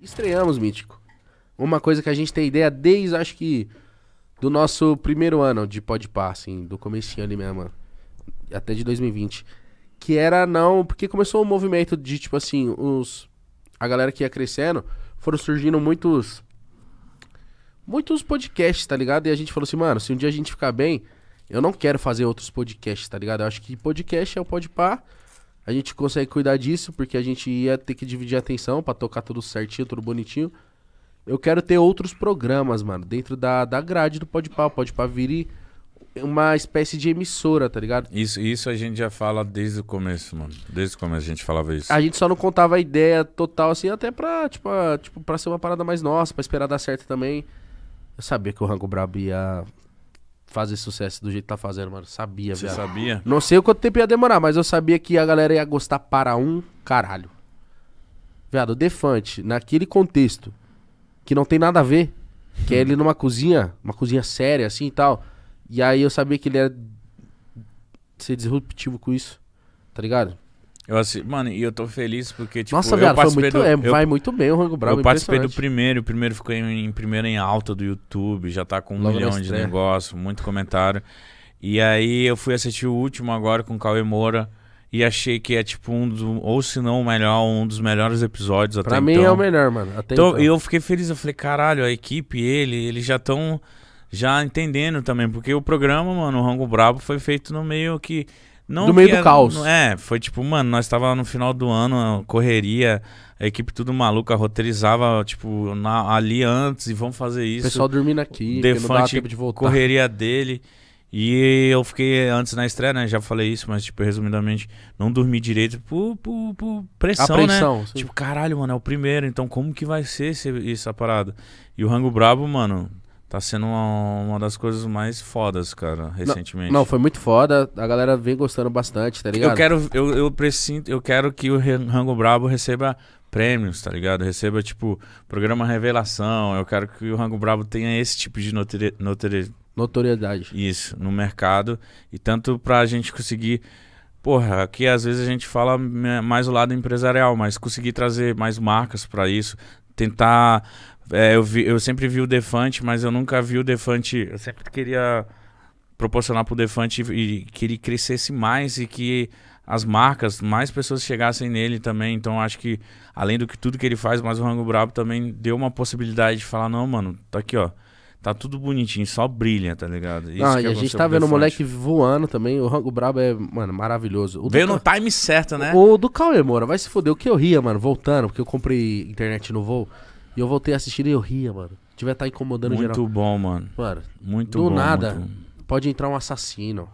Estreamos, Mítico. Uma coisa que a gente tem ideia desde, acho que, do nosso primeiro ano de podpar, assim, do comecinho ali mesmo, até de 2020. Que era não... Porque começou um movimento de, tipo assim, os... A galera que ia crescendo, foram surgindo muitos... Muitos podcasts, tá ligado? E a gente falou assim, mano, se um dia a gente ficar bem, eu não quero fazer outros podcasts, tá ligado? Eu acho que podcast é o podpar... A gente consegue cuidar disso, porque a gente ia ter que dividir a atenção para tocar tudo certinho, tudo bonitinho. Eu quero ter outros programas, mano, dentro da, da grade do pode Podpah. O Podpah vire uma espécie de emissora, tá ligado? Isso, isso a gente já fala desde o começo, mano. Desde o começo a gente falava isso. A gente só não contava a ideia total, assim, até pra, tipo, tipo, pra ser uma parada mais nossa, pra esperar dar certo também. Eu sabia que o Rango Brabo ia fazer sucesso do jeito que tá fazendo, mano. Sabia, velho. Você sabia? Não sei o quanto tempo ia demorar, mas eu sabia que a galera ia gostar para um caralho. Viado, o Defante, naquele contexto, que não tem nada a ver, que é ele numa cozinha, uma cozinha séria assim e tal. E aí eu sabia que ele ia ser disruptivo com isso, tá ligado? Eu assisti, mano, e eu tô feliz porque, tipo, Nossa, eu viado, foi muito, do, é, eu, vai muito bem o Rango Brabo. Eu é participei do primeiro, o primeiro ficou em, em primeiro em alta do YouTube, já tá com um Logo milhão de negócio, muito comentário. E aí eu fui assistir o último agora com o Cauê Moura e achei que é tipo um dos, ou se não o melhor, um dos melhores episódios até pra então. Pra mim é o então. melhor, mano, até então. E eu fiquei feliz, eu falei, caralho, a equipe, ele, eles já estão já entendendo também, porque o programa, mano, o Rango Brabo foi feito no meio que não do meio que, do é, caos. É, foi tipo, mano, nós tava no final do ano, correria, a equipe tudo maluca, roteirizava, tipo, na, ali antes e vamos fazer isso. O pessoal dormindo aqui, Defante, não tipo, de voltar. correria dele. E eu fiquei antes na estreia, né? Já falei isso, mas, tipo, resumidamente, não dormi direito por, por, por pressão, pressão, né? Sim. Tipo, caralho, mano, é o primeiro, então como que vai ser esse, essa parada? E o Rango Brabo, mano, Tá sendo uma, uma das coisas mais fodas, cara, recentemente. Não, não, foi muito foda. A galera vem gostando bastante, tá ligado? Eu quero, eu, eu preciso, eu quero que o Rango Brabo receba prêmios, tá ligado? Receba, tipo, programa Revelação. Eu quero que o Rango Brabo tenha esse tipo de notori notoriedade. Isso, no mercado. E tanto pra gente conseguir. Porra, aqui às vezes a gente fala mais o lado empresarial, mas conseguir trazer mais marcas para isso, tentar é, eu, vi, eu sempre vi o Defante, mas eu nunca vi o Defante. Eu sempre queria proporcionar pro Defante e, que ele crescesse mais e que as marcas, mais pessoas chegassem nele também. Então acho que, além do que tudo que ele faz, mais o Rango Brabo também deu uma possibilidade de falar: não, mano, tá aqui, ó. Tá tudo bonitinho, só brilha, tá ligado? Isso não, e a gente tá vendo o moleque voando também. O Rango Brabo é, mano, maravilhoso. O Veio no time certo, né? O, o do Cauê Moura, vai se foder. O que eu ria, mano, voltando, porque eu comprei internet no voo. E eu voltei a assistir e eu ria, mano. Tiver tá incomodando muito geral. Muito bom, mano. Mano, muito do bom. Do nada, muito... pode entrar um assassino.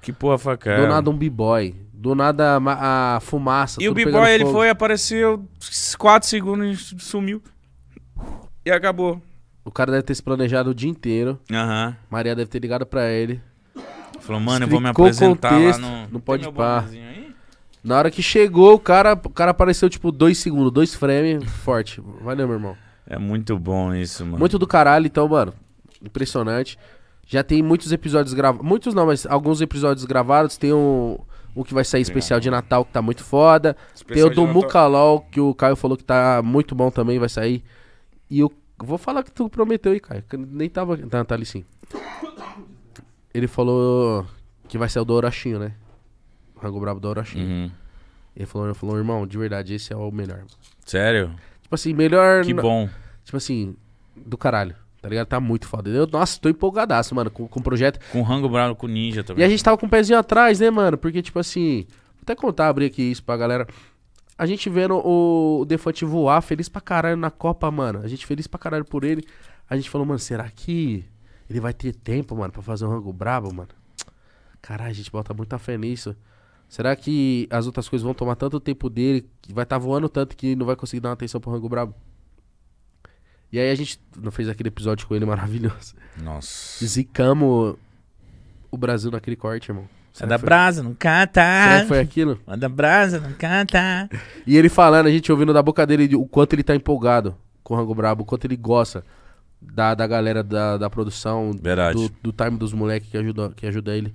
Que porra faca Do nada um b-boy. Do nada a, a fumaça. E o b-boy, ele foi, apareceu 4 segundos, sumiu. E acabou. O cara deve ter se planejado o dia inteiro. Aham. Uhum. Maria deve ter ligado pra ele. Falou, mano, eu vou me apresentar contexto, lá no. Não pode parar. Na hora que chegou, o cara, o cara apareceu, tipo, dois segundos, dois frames, forte. Valeu, meu irmão. É muito bom isso, mano. Muito do caralho, então, mano. Impressionante. Já tem muitos episódios gravados. Muitos não, mas alguns episódios gravados. Tem o, o que vai sair especial de Natal, que tá muito foda. Especial tem o do Mucalol, que o Caio falou que tá muito bom também, vai sair. E eu vou falar que tu prometeu aí, Caio. Que nem tava. Tá, tá ali sim. Ele falou que vai sair o do Orochinho, né? Rango Brabo da Orochim, Uhum. Ele falou, ele falou, irmão, de verdade, esse é o melhor. Sério? Tipo assim, melhor. Que bom. Tipo assim, do caralho. Tá ligado? Tá muito foda. Eu, nossa, tô empolgadaço, mano, com, com o projeto. Com rango Brabo, com ninja também. E a gente tava com o um pezinho atrás, né, mano? Porque, tipo assim, vou até contar, abrir aqui isso pra galera. A gente vendo o, o Defante voar, feliz pra caralho na Copa, mano. A gente feliz pra caralho por ele. A gente falou, mano, será que ele vai ter tempo, mano, pra fazer um rango brabo, mano? Caralho, a gente bota muita fé nisso. Será que as outras coisas vão tomar tanto tempo dele, que vai estar tá voando tanto que não vai conseguir dar uma atenção pro Rango Brabo? E aí a gente fez aquele episódio com ele maravilhoso. Nossa. Zicamos o Brasil naquele corte, irmão. Anda Manda brasa, não canta. Será que foi aquilo? Manda brasa, não canta. e ele falando, a gente ouvindo da boca dele o quanto ele tá empolgado com o Rango Brabo, o quanto ele gosta da, da galera da, da produção, Do, do time dos moleques que ajuda, que ajuda ele.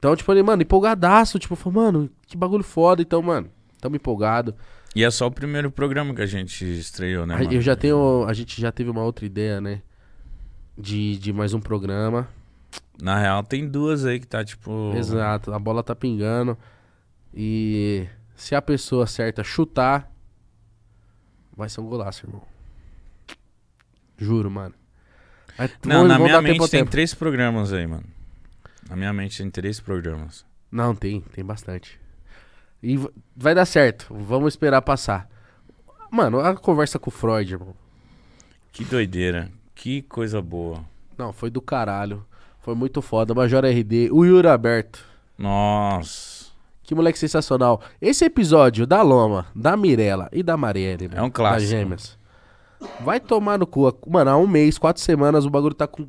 Então, tipo, ele, mano, empolgadaço. Tipo, falou, mano, que bagulho foda. Então, mano, tamo empolgado. E é só o primeiro programa que a gente estreou, né? Mano? Eu já tenho. A gente já teve uma outra ideia, né? De, de mais um programa. Na real, tem duas aí que tá, tipo. Exato, a bola tá pingando. E se a pessoa certa chutar, vai ser um golaço, irmão. Juro, mano. Aí, Não, na minha mente tem tempo. três programas aí, mano. Na minha mente tem três programas. Não, tem, tem bastante. E vai dar certo, vamos esperar passar. Mano, a conversa com o Freud, irmão. Que doideira, que coisa boa. Não, foi do caralho. Foi muito foda. Major RD, o Yuri Aberto. Nossa. Que moleque sensacional. Esse episódio da Loma, da Mirella e da Marielle, É um clássico. Das gêmeas. Vai tomar no cu. Mano, há um mês, quatro semanas, o bagulho tá com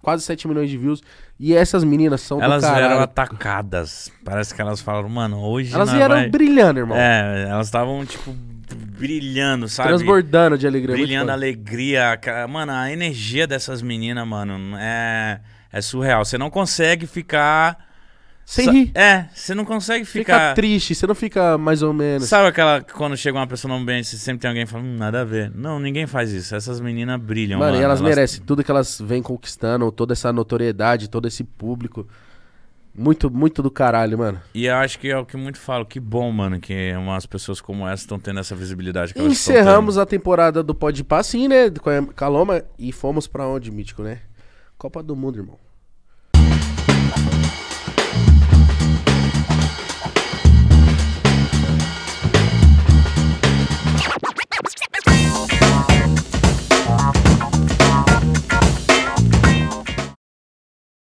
quase 7 milhões de views. E essas meninas são elas do eram atacadas. Parece que elas falaram, mano, hoje. Elas vieram vai... brilhando, irmão. É, elas estavam, tipo, brilhando, sabe? Transbordando de alegria. É brilhando alegria. Mano, a energia dessas meninas, mano, é, é surreal. Você não consegue ficar sem rir. É, você não consegue ficar. Fica triste, você não fica mais ou menos. Sabe aquela quando chega uma pessoa no ambiente, você sempre tem alguém falando, hum, nada a ver. Não, ninguém faz isso. Essas meninas brilham. Mano, mano. e elas, elas merecem tudo que elas vêm conquistando, toda essa notoriedade, todo esse público. Muito, muito do caralho, mano. E eu acho que é o que muito falo. Que bom, mano, que umas pessoas como essa estão tendo essa visibilidade. Encerramos a temporada do Pode Pá, sim, né? Com a Caloma. E fomos para onde, Mítico, né? Copa do Mundo, irmão.